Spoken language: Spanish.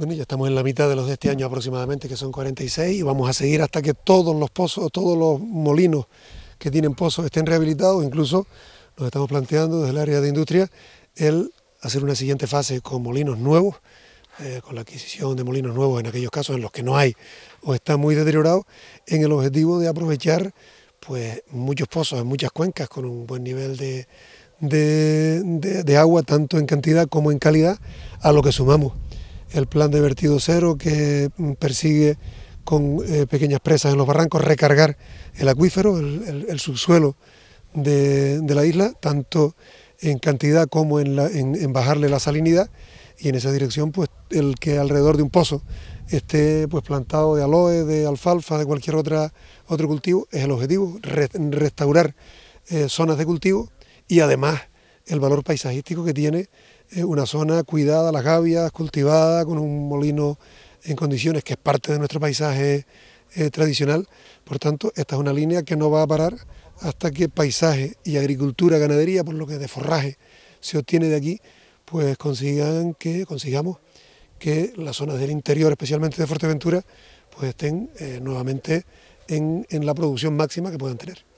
Bueno, ya estamos en la mitad de los de este año aproximadamente, que son 46, y vamos a seguir hasta que todos los pozos, todos los molinos que tienen pozos estén rehabilitados. Incluso nos estamos planteando desde el área de industria el hacer una siguiente fase con molinos nuevos, eh, con la adquisición de molinos nuevos en aquellos casos en los que no hay o está muy deteriorado, en el objetivo de aprovechar pues muchos pozos en muchas cuencas con un buen nivel de agua, tanto en cantidad como en calidad, a lo que sumamos el plan de vertido cero que mm, persigue con eh, pequeñas presas en los barrancos recargar el acuífero, el, subsuelo de, la isla, tanto en cantidad como en, bajarle la salinidad y en esa dirección pues el que alrededor de un pozo esté pues plantado de aloe, de alfalfa, de cualquier otra, otro cultivo, es el objetivo, restaurar eh, zonas de cultivo y además el valor paisajístico que tiene una zona cuidada, las gavias, cultivada, con un molino en condiciones que es parte de nuestro paisaje eh, tradicional. Por tanto, esta es una línea que no va a parar hasta que paisaje y agricultura, ganadería, por lo que de forraje se obtiene de aquí, pues que, consigamos que las zonas del interior, especialmente de Fuerteventura, pues estén eh, nuevamente en la producción máxima que puedan tener.